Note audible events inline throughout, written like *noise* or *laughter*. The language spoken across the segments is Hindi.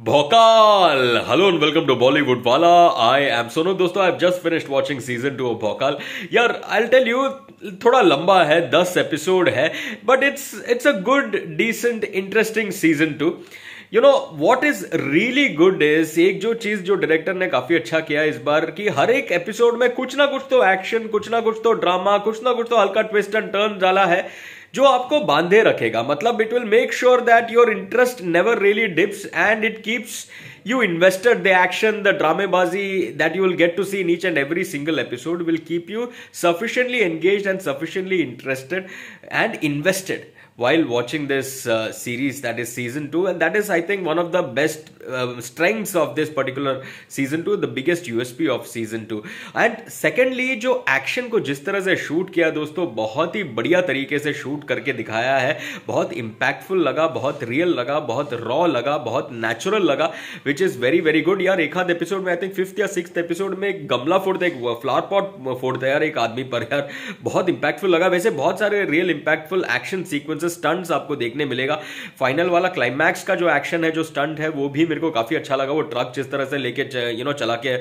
भोकाल hello and welcome to Bollywood वाला आई एम सोनू दोस्तों I just finished watching season two Bhaukaal यार आई टेल यू थोड़ा लंबा है दस एपिसोड है but it's it's a good decent interesting season two you know what is really good is एक जो चीज जो डायरेक्टर ने काफी अच्छा किया इस बार कि हर एक एपिसोड में कुछ ना कुछ तो एक्शन कुछ ना कुछ तो ड्रामा कुछ ना कुछ तो हल्का ट्विस्ट एंड टर्न डाला है जो आपको बांधे रखेगा मतलब it will make sure that your interest never really dips and it keeps you invested the action the ड्रामेबाजी that you will get to see each and every single episode will keep you sufficiently engage and sufficiently interested and invested while watching this uh, series that is season 2 and that is i think one of the best uh, strengths of this particular season 2 the biggest usp of season 2 and secondly जो एक्शन को जिस तरह से शूट किया दोस्तों बहुत ही बढ़िया तरीके से शूट करके दिखाया है बहुत इम्पैक्टफुल लगा बहुत रियल लगा बहुत रॉ लगा बहुत नेचुरल लगा which is very very good यार एक आध एपिसोड में आई थिंक फिफ्थ या सिक्स एपिसोड में एक गमला फोड़ता एक फ्लावर पॉट फोड़ता यार एक आदमी पर यार बहुत इम्पैक्टफुल लगा वैसे बहुत सारे रियल इम्पैक्टफुल एक्शन सीक्वेंस से स्टंट्स आपको देखने मिलेगा फाइनल वाला क्लाइमैक्स का जो एक्शन है जो स्टंट है वो भी मेरे को काफ़ी अच्छा लगा वो ट्रक जिस तरह से लेके यू नो चला के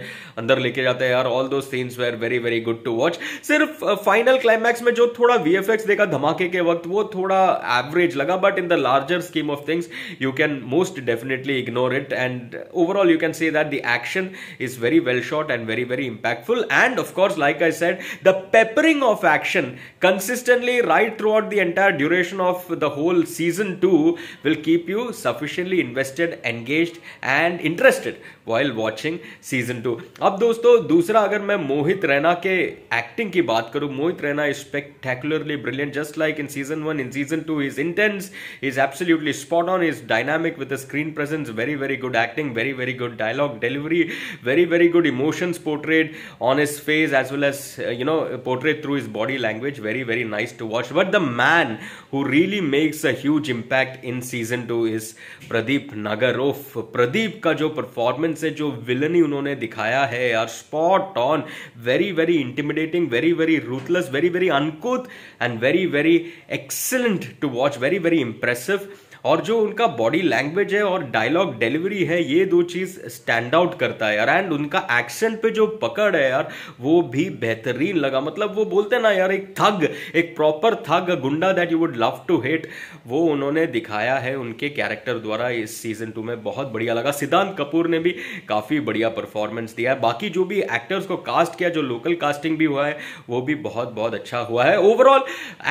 अंदर लेके जाते हैं यार all those scenes were very very good to watch सिर्फ फाइनल uh, क्लाइमैक्स में जो थोड़ा वी देखा धमाके के वक्त वो थोड़ा एवरेज लगा but in the larger scheme of things you can most definitely ignore it and overall you can see that the action is very well shot and very very impactful and of course like I i the peppering of action consistently right through the entire duration of the whole season 2 will keep you sufficiently invested engaged and interested while watching season 2 ab dosto dusra agar main mohit raina ke acting ki baat karu mohit raina is spectacularly brilliant just like in season 1 in season 2 he's intense he's absolutely spot on he's dynamic with the screen presence very very good acting very very good dialogue delivery very very good emotions portrayed on his face as well as uh, you know portrayed through his body language very very nice to watch but the man who really really makes a huge impact in season 2 is Pradeep Nagarov. Pradeep ka jo performance hai, jo villainy unhone dikhaya hai, are spot on, very very intimidating, very very ruthless, very very uncouth and very very excellent to watch, very very impressive. और जो उनका बॉडी लैंग्वेज है और डायलॉग डिलीवरी है ये दो चीज़ स्टैंड आउट करता है यार एंड उनका एक्शन पे जो पकड़ है यार वो भी बेहतरीन लगा मतलब वो बोलते ना यार एक थग एक प्रॉपर थग गुंडा that you would love to hate वो उन्होंने दिखाया है उनके कैरेक्टर द्वारा इस सीजन टू में बहुत बढ़िया लगा सिद्धांत कपूर ने भी काफ़ी बढ़िया परफॉर्मेंस दिया है बाकी जो भी एक्टर्स को कास्ट किया जो लोकल कास्टिंग भी हुआ है वो भी बहुत बहुत अच्छा हुआ है overall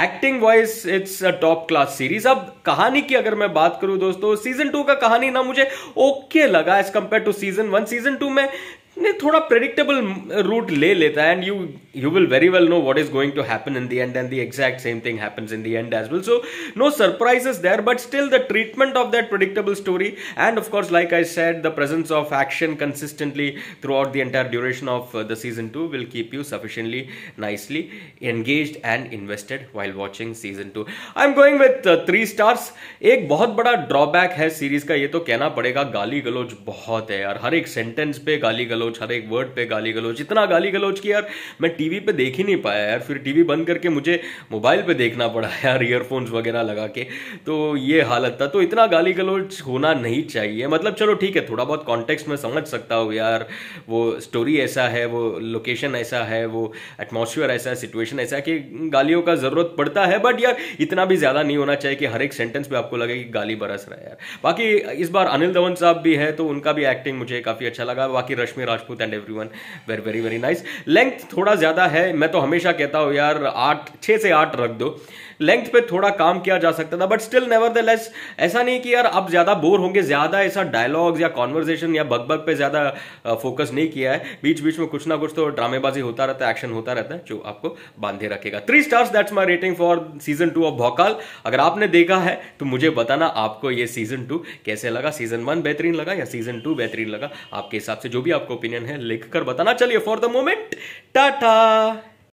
acting wise it's a top class series अब कहानी की अगर मैं बात करूं दोस्तों सीजन टू का कहानी ना मुझे ओके लगा as compare to season one season two में ने थोड़ा प्रेडिक्टेबल रूट ले लेता है and you you will very well know what is going to happen in the end and the exact same thing happens in the end as well so no surprises there but still the treatment of that predictable story and of course like I said the presence of action consistently through the entire duration of the season two will keep you sufficiently nicely engage and invested while watching season two I am going with three stars एक बहुत बड़ा ड्रॉबैक है सीरीज का ये तो कहना पड़ेगा गाली गलोच बहुत है यार हर एक सेंटेंस पे गाली गलोच गलोच हर एक वर्ड पे गाली गलोच इतना गाली गलोच कि यार मैं टीवी पे देख ही नहीं पाया यार फिर टीवी बंद करके मुझे मोबाइल पे देखना पड़ा *laughs* यार ईयरफोन्स वगैरह लगा के तो ये हालत था तो इतना गाली गलोच होना नहीं चाहिए मतलब चलो ठीक है थोड़ा बहुत कॉन्टेक्स्ट में समझ सकता हूँ यार वो स्टोरी ऐसा है वो लोकेशन ऐसा है वो एटमोसफियर ऐसा है सिचुएशन ऐसा है कि गालियों का ज़रूरत पड़ता है बट यार इतना भी ज़्यादा नहीं होना चाहिए कि हर एक सेंटेंस पे आपको लगे कि गाली बरस रहा है यार बाकी इस बार अनिल धवन साहब भी है तो उनका भी एक्टिंग मुझे काफ़ी अच्छा लगा बाकी Rashmi Raj Rajput and every very very very nice length थोड़ा ज़्यादा है मैं तो हमेशा कहता हूँ यार आठ छः से आठ रख दो लेंथ पे थोड़ा काम किया जा सकता था बट स्टिल नेवर ऐसा नहीं कि यार अब ज्यादा बोर होंगे ज्यादा ऐसा डायलॉग्स या कॉन्वर्जेशन या बग बग पे ज्यादा फोकस नहीं किया है बीच बीच में कुछ ना कुछ तो ड्रामेबाजी होता रहता है एक्शन होता रहता है जो आपको बांधे रखेगा three stars that's my rating for season two of Bhaukaal अगर आपने देखा है तो मुझे बताना आपको ये सीजन टू कैसे लगा सीजन वन बेहतरीन लगा या सीजन टू बेहतरीन लगा आपके हिसाब से जो भी आपको ओपिनियन है लिख कर बताना चलिए फॉर द मोमेंट टाटा